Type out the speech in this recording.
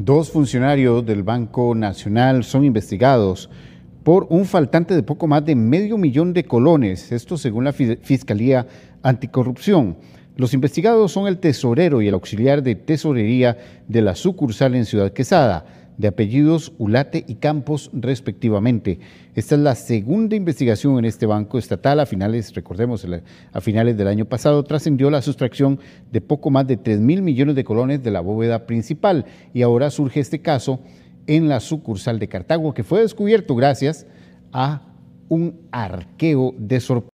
Dos funcionarios del Banco Nacional son investigados por un faltante de poco más de medio millón de colones, esto según la Fiscalía Anticorrupción. Los investigados son el tesorero y el auxiliar de tesorería de la sucursal en Ciudad Quesada de apellidos Ulate y Campos respectivamente. Esta es la segunda investigación en este banco estatal. A finales, recordemos, a finales del año pasado trascendió la sustracción de poco más de 3 mil millones de colones de la bóveda principal y ahora surge este caso en la sucursal de Cartago que fue descubierto gracias a un arqueo de sorpresa.